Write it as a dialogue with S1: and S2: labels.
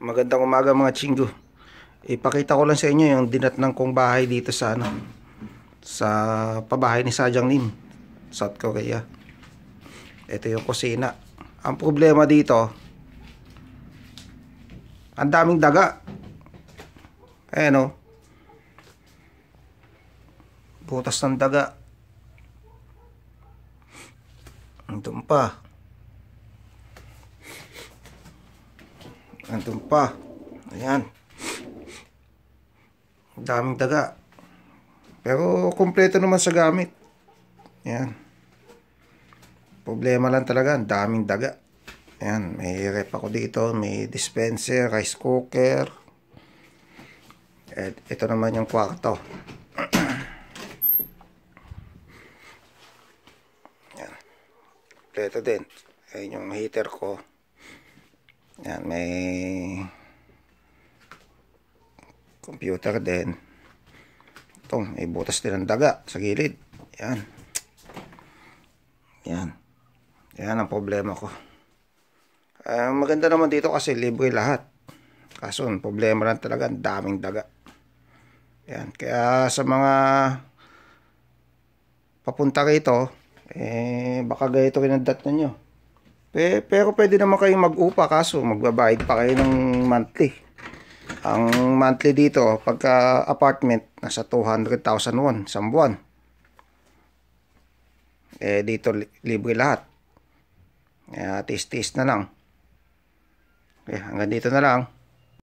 S1: Magandang umaga mga chinggo. Ipakita ko lang sa inyo yung dinatnan kong bahay dito sa ano sa pabahay ni Sajang Nim, South Korea. Ito yung kusina. Ang problema dito, ang daming daga. Ayan o. Oh. Butas ng daga. Andun pa. Nandun pa. Ayan. Daming daga. Pero kumpleto naman sa gamit. Ayan. Problema lang talaga, ang daming daga. Ayan, may rep ako dito, may dispenser, rice cooker. At ito naman yung kwarto. Ayan. Kompleto din. Ayan yung heater ko. Yan, may computer din. Ito, may butas din ng daga sa gilid. Yan. Yan. Yan ang problema ko. Uh, maganda naman dito kasi libre lahat. Kaso, problema lang talaga, ang daming daga. Yan. Kaya sa mga papunta rito, eh, baka gayito rin ang dat ninyo. Pe, eh, pero pwede naman kayong mag-upa kaso magbabayad pa kayo ng monthly. Ang monthly dito, pagka apartment, nasa 200,000 won, sa buwan. Eh, dito li libre lahat. Eh tis-tis na lang. Eh hanggang dito na lang.